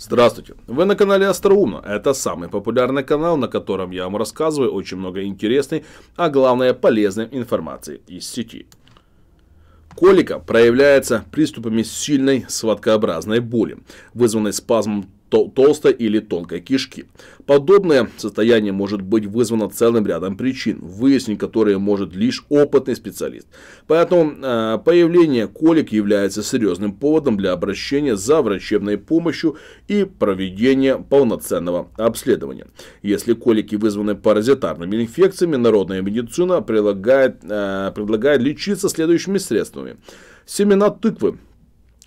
Здравствуйте! Вы на канале Остроумно. Это самый популярный канал, на котором я вам рассказываю очень много интересной, а главное полезной информации из сети. Колика проявляется приступами сильной сводкообразной боли, вызванной спазмом тол толстой или тонкой кишки. Подобное состояние может быть вызвано целым рядом причин, выяснить которые может лишь опытный специалист. Поэтому э, появление колик является серьезным поводом для обращения за врачебной помощью и проведения полноценного обследования. Если колики вызваны паразитарными инфекциями, народная медицина предлагает, э, предлагает лечиться следующими средствами. Семена тыквы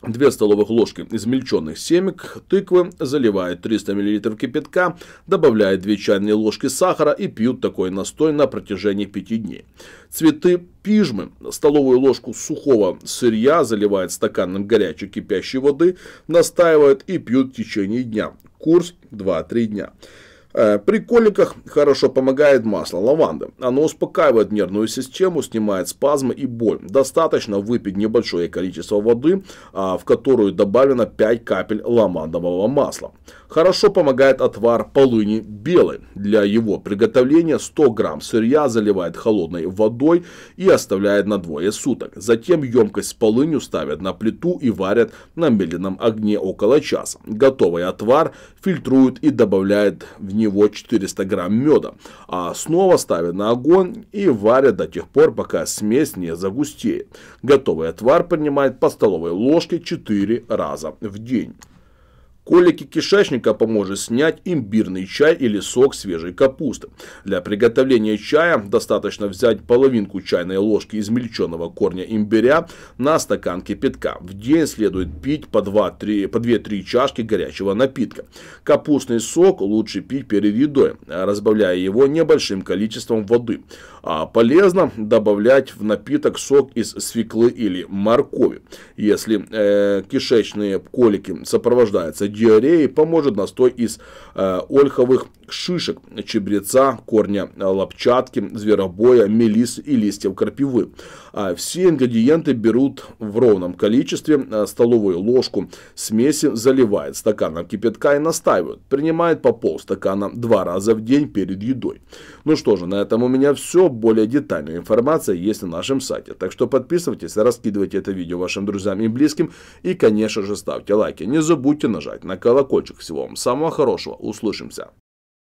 2 столовых ложки измельченных семек, тыквы, заливают 300 мл кипятка, добавляют 2 чайные ложки сахара и пьют такой настой на протяжении 5 дней. Цветы пижмы, столовую ложку сухого сырья заливают стаканом горячей кипящей воды, настаивают и пьют в течение дня. Курс 2-3 дня. Э, при коликах хорошо помогает масло лаванды. Оно успокаивает нервную систему, снимает спазмы и боль. Достаточно выпить небольшое количество воды, а, в которую добавлено 5 капель лавандового масла. Хорошо помогает отвар полыни белой. Для его приготовления 100 грамм сырья заливает холодной водой и оставляет на двое суток. Затем емкость с полынью ставят на плиту и варят на медленном огне около часа. Готовый отвар фильтруют и добавляют в него 400 грамм меда, а снова ставят на огонь и варят до тех пор, пока смесь не загустеет. Готовый отвар принимает по столовой ложке 4 раза в день. Колики кишечника поможет снять имбирный чай или сок свежей капусты. Для приготовления чая достаточно взять половинку чайной ложки измельченного корня имбиря на стакан кипятка. В день следует пить по, 2, 3, по 2-3 чашки горячего напитка. Капустный сок лучше пить перед едой, разбавляя его небольшим количеством воды. А полезно добавлять в напиток сок из свеклы или моркови. Если э, кишечные колики сопровождаются диареи поможет настой из э, ольховых шишек, чебреца, корня э, лопчатки, зверобоя, мелисы и листьев крапивы. А все ингредиенты берут в ровном количестве, э, столовую ложку смеси заливает стаканом кипятка и настаивают. Принимает по полстакана два раза в день перед едой. Ну что же, на этом у меня все. Более детальная информация есть на нашем сайте. Так что подписывайтесь, раскидывайте это видео вашим друзьям и близким. И, конечно же, ставьте лайки. Не забудьте нажать на колокольчик. Всего вам самого хорошего. Услышимся.